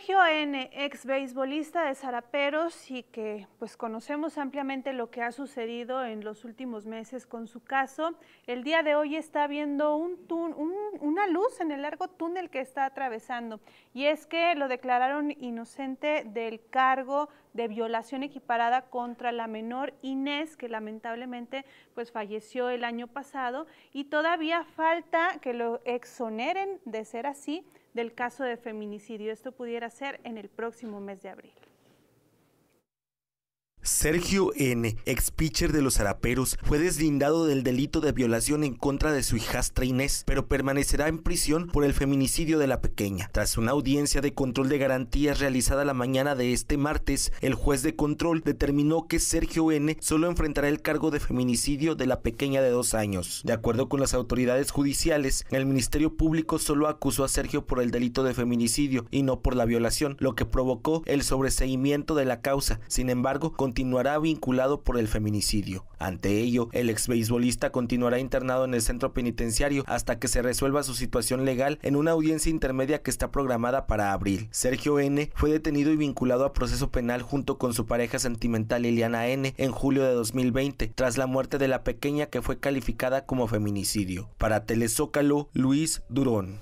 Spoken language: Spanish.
Sergio N., ex beisbolista de Zaraperos y que pues conocemos ampliamente lo que ha sucedido en los últimos meses con su caso, el día de hoy está viendo un, un, una luz en el largo túnel que está atravesando y es que lo declararon inocente del cargo de violación equiparada contra la menor Inés, que lamentablemente pues falleció el año pasado y todavía falta que lo exoneren de ser así del caso de feminicidio. Esto pudiera ser en el próximo mes de abril. Sergio N., ex pitcher de los Araperos, fue deslindado del delito de violación en contra de su hijastra Inés, pero permanecerá en prisión por el feminicidio de la pequeña. Tras una audiencia de control de garantías realizada la mañana de este martes, el juez de control determinó que Sergio N. solo enfrentará el cargo de feminicidio de la pequeña de dos años. De acuerdo con las autoridades judiciales, el Ministerio Público solo acusó a Sergio por el delito de feminicidio y no por la violación, lo que provocó el sobreseimiento de la causa. Sin embargo, continuó continuará vinculado por el feminicidio. Ante ello, el exbeisbolista continuará internado en el centro penitenciario hasta que se resuelva su situación legal en una audiencia intermedia que está programada para abril. Sergio N. fue detenido y vinculado a proceso penal junto con su pareja sentimental Eliana N. en julio de 2020, tras la muerte de la pequeña que fue calificada como feminicidio. Para Telezócalo, Luis Durón.